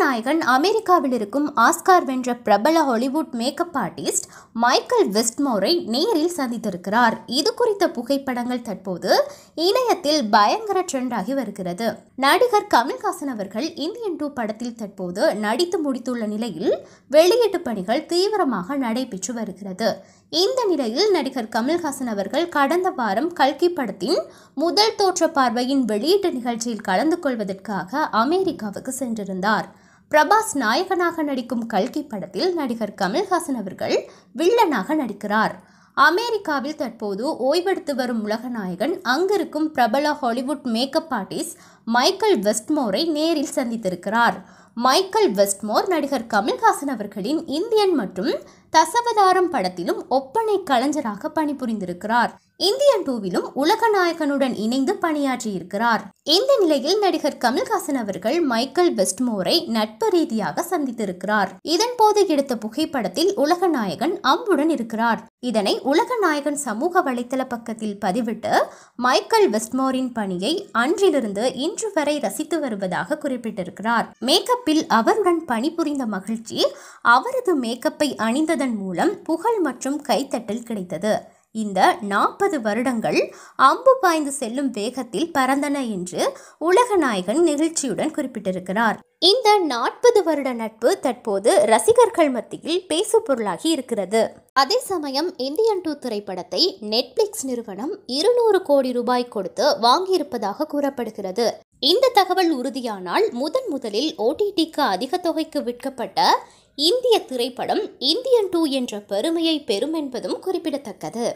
கதாநாயகன் அமெரிக்காவில் இருக்கும் ஆஸ்கார் வென்ற பிரபல ஹாலிவுட் மேக்கப் ஆர்டிஸ்ட் மைக்கேல் வெஸ்ட்மோரை நேரில் சந்தித்திருக்கிறார் இது குறித்த புகைப்படங்கள் தற்போது இணையத்தில் பயங்கர ட்ரெண்டாகி வருகிறது நடிகர் கமல்ஹாசன் அவர்கள் இந்தியன் டூ படத்தில் தற்போது நடித்து முடித்துள்ள நிலையில் வெளியீட்டு பணிகள் தீவிரமாக நடைபெற்று வருகிறது இந்த நிலையில் நடிகர் கமல்ஹாசன் அவர்கள் கடந்த வாரம் கல்கி படத்தின் முதல் தோற்ற பார்வையின் வெளியீட்டு நிகழ்ச்சியில் கலந்து கொள்வதற்காக அமெரிக்காவுக்கு சென்றிருந்தார் பிரபாஸ் நாயகனாக நடிக்கும் கல்கி படத்தில் நடிகர் கமல்ஹாசன் அவர்கள் வில்லனாக நடிக்கிறார் அமெரிக்காவில் தற்போது ஓய்வெடுத்து வரும் உலக நாயகன் அங்கிருக்கும் பிரபல ஹாலிவுட் மேக்கப் ஆர்டிஸ்ட் மைக்கேல் வெஸ்ட்மோரை நேரில் சந்தித்திருக்கிறார் மைக்கேல் வெஸ்ட்மோர் நடிகர் கமல்ஹாசன் அவர்களின் இந்தியன் மற்றும் தசவதாரம் படத்திலும் ஒப்பனை கலைஞராக பணிபுரிந்திருக்கிறார் இந்தியன் டூவிலும் உலக நாயகனுடன் இணைந்து பணியாற்றியிருக்கிறார் இந்த நிலையில் நடிகர் கமல்ஹாசன் அவர்கள் மைக்கேல் பெஸ்ட்மோரை நட்பு ரீதியாக சந்தித்திருக்கிறார் இதன் போது எடுத்த புகைப்படத்தில் உலக நாயகன் அம்புடன் இருக்கிறார் இதனை உலக நாயகன் சமூக வலைதள பக்கத்தில் பதிவிட்டு மைக்கேல் வெஸ்ட்மோரின் பணியை அன்றிலிருந்து இன்று வரை ரசித்து வருவதாக குறிப்பிட்டிருக்கிறார் மேக்கப்பில் அவருடன் பணிபுரிந்த மகிழ்ச்சி அவரது மேக்கப்பை அணிந்தது வெளியிடுவதன் மூலம் புகழ் மற்றும் கைத்தட்டல் கிடைத்தது இந்த நாற்பது வருடங்கள் அம்பு பாய்ந்து செல்லும் வேகத்தில் பறந்தன என்று உலக நாயகன் நிகழ்ச்சியுடன் குறிப்பிட்டிருக்கிறார் இந்த நாற்பது வருட நட்பு தற்போது ரசிகர்கள் மத்தியில் பேசு பொருளாகி இருக்கிறது அதே சமயம் இந்தியன் டூ திரைப்படத்தை நெட்ஃபிளிக்ஸ் நிறுவனம் இருநூறு கோடி ரூபாய் கொடுத்து வாங்கியிருப்பதாக கூறப்படுகிறது இந்த தகவல் உறுதியானால் முதன் முதலில் ஓடிடிக்கு அதிக தொகைக்கு விற்கப்பட்ட இந்திய திரைப்படம் இந்தியன் டூ என்ற பெருமையை பெறும் என்பதும் குறிப்பிடத்தக்கது